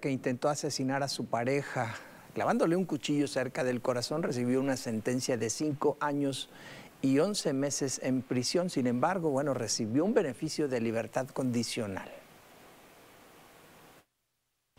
que intentó asesinar a su pareja clavándole un cuchillo cerca del corazón, recibió una sentencia de cinco años y 11 meses en prisión. Sin embargo, bueno, recibió un beneficio de libertad condicional.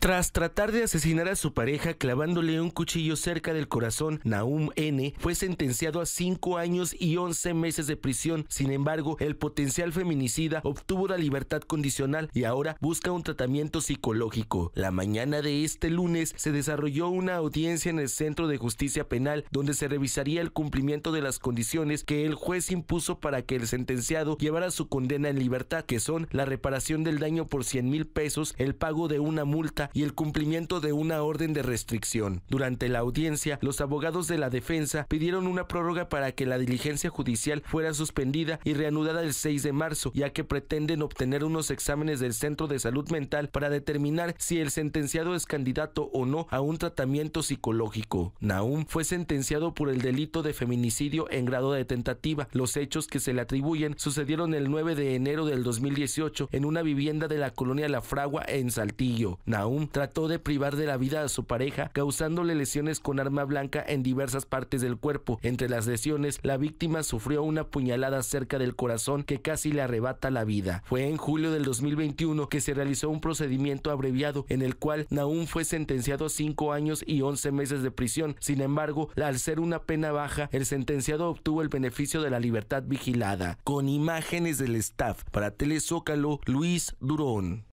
Tras tratar de asesinar a su pareja clavándole un cuchillo cerca del corazón, Naum N. fue sentenciado a cinco años y 11 meses de prisión. Sin embargo, el potencial feminicida obtuvo la libertad condicional y ahora busca un tratamiento psicológico. La mañana de este lunes se desarrolló una audiencia en el Centro de Justicia Penal donde se revisaría el cumplimiento de las condiciones que el juez impuso para que el sentenciado llevara su condena en libertad, que son la reparación del daño por 100 mil pesos, el pago de una multa, y el cumplimiento de una orden de restricción. Durante la audiencia, los abogados de la defensa pidieron una prórroga para que la diligencia judicial fuera suspendida y reanudada el 6 de marzo, ya que pretenden obtener unos exámenes del Centro de Salud Mental para determinar si el sentenciado es candidato o no a un tratamiento psicológico. Naum fue sentenciado por el delito de feminicidio en grado de tentativa. Los hechos que se le atribuyen sucedieron el 9 de enero del 2018 en una vivienda de la colonia La Fragua en Saltillo. Naum trató de privar de la vida a su pareja, causándole lesiones con arma blanca en diversas partes del cuerpo. Entre las lesiones, la víctima sufrió una puñalada cerca del corazón que casi le arrebata la vida. Fue en julio del 2021 que se realizó un procedimiento abreviado en el cual Naum fue sentenciado a 5 años y 11 meses de prisión. Sin embargo, al ser una pena baja, el sentenciado obtuvo el beneficio de la libertad vigilada. Con imágenes del staff, para Telezócalo, Luis Durón.